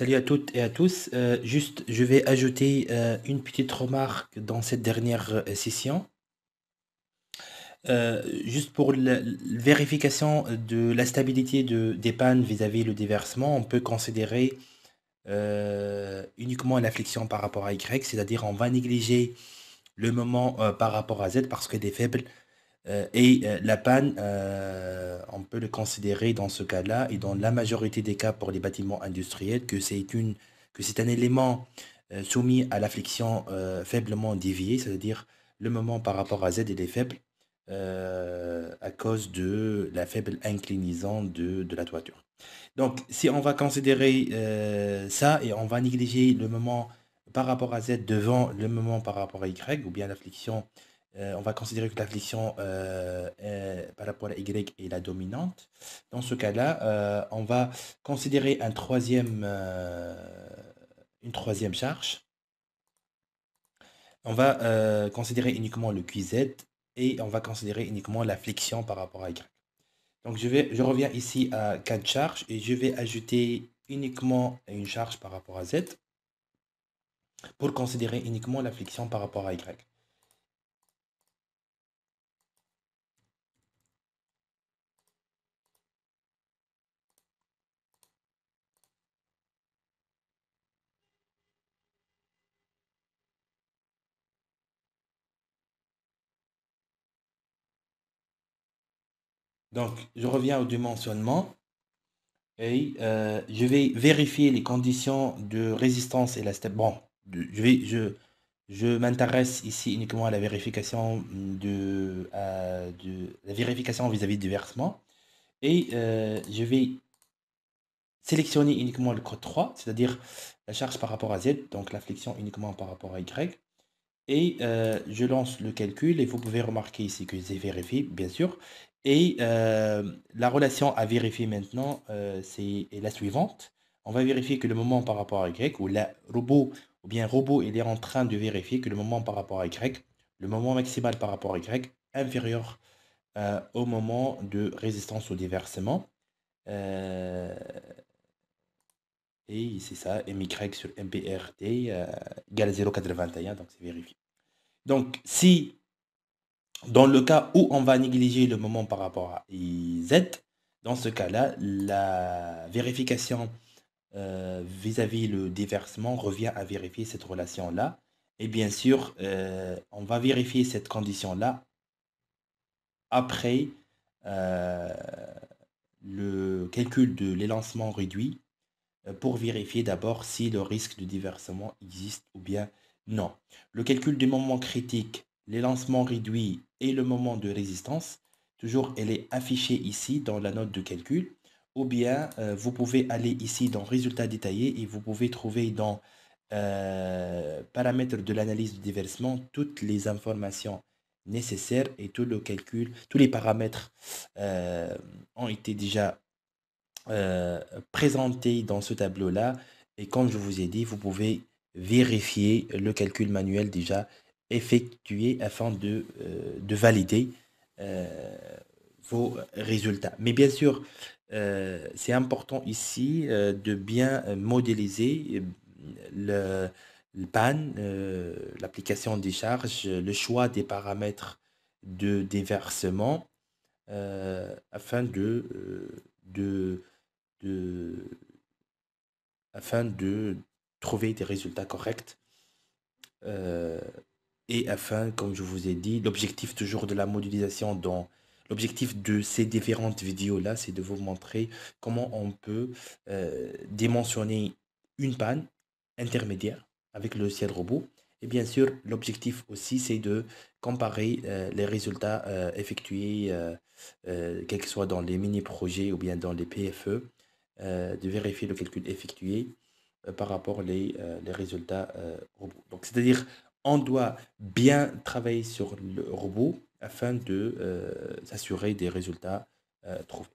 Salut à toutes et à tous. Euh, juste, je vais ajouter euh, une petite remarque dans cette dernière euh, session. juste pour la, vérification de la stabilité de, des pannes vis-à-vis le déversement, on peut considérer uniquement l'affliction par rapport à Y, c'est-à-dire on va négliger le moment par rapport à Z parce que des faibles. Euh, et euh, la panne, euh, on peut le considérer dans ce cas-là et dans la majorité des cas pour les bâtiments industriels que c'est une que c'est un élément soumis à la flexion faiblement déviée, c'est-à-dire le moment par rapport à Z est faible à cause de la faible inclinaison de, la toiture. Donc si on va considérer ça et on va négliger le moment par rapport à Z devant le moment par rapport à Y, ou bien la flexion euh, on va considérer que la euh, par rapport à Y est la dominante. Dans ce cas-là, euh, on va considérer un troisième, euh, une troisième charge. On va considérer uniquement le QZ et on va considérer uniquement l'affliction par rapport à Y. Donc je, vais, je reviens ici à 4 charges et je vais ajouter uniquement une charge par rapport à Z pour considérer uniquement l'affliction par rapport à Y. Donc, je reviens au dimensionnement et euh, je vais vérifier les conditions de résistance et Bon, je, vais, je, je m'intéresse ici uniquement à la vérification de, la vérification vis-à-vis du versement et euh, je vais sélectionner uniquement le code 3, c'est-à-dire la charge par rapport à Z, donc la flexion uniquement par rapport à Y. Et euh, je lance le calcul et vous pouvez remarquer ici que j'ai vérifié, bien sûr. Et euh, la relation à vérifier maintenant, euh, c'est la suivante. On va vérifier que le moment par rapport à Y, ou la robot, ou bien robot, il est en train de vérifier que le moment par rapport à Y, le moment maximal par rapport à Y, inférieur au moment de résistance au déversement. Et c'est ça, MY sur MPRT euh, égale 0,81, donc c'est vérifié. Donc, si dans le cas où on va négliger le moment par rapport à Z, dans ce cas-là, la vérification euh, vis-à-vis le déversement revient à vérifier cette relation-là. Et bien sûr, euh, on va vérifier cette condition-là après euh, le calcul de l'élancement réduit pour vérifier d'abord si le risque de déversement existe ou bien non. Le calcul du moment critique, les lancements réduits et le moment de résistance, toujours elle est affichée ici dans la note de calcul. Ou bien euh, vous pouvez aller ici dans résultats détaillés et vous pouvez trouver dans euh, paramètres de l'analyse de déversement toutes les informations nécessaires et tout le calcul, tous les paramètres euh, ont été déjà présentés dans ce tableau-là. Et comme je vous ai dit, vous pouvez vérifier le calcul manuel déjà effectué afin de, euh, valider euh, vos résultats. Mais bien sûr, euh, c'est important ici de bien modéliser le, le PAN, l'application des charges, le choix des paramètres de déversement afin de, de, de afin de trouver des résultats corrects. Euh, et afin, comme je vous ai dit, l'objectif toujours de la modélisation dans l'objectif de ces différentes vidéos-là, c'est de vous montrer comment on peut euh, dimensionner une panne intermédiaire avec le ciel robot. Et bien sûr, l'objectif aussi, c'est de comparer euh, les résultats effectués, quels que soient dans les mini-projets ou bien dans les PFE, de vérifier le calcul effectué euh, par rapport les, euh, résultats euh, robots. Donc, c'est-à-dire, on doit bien travailler sur le robot afin de s'assurer des résultats trouvés.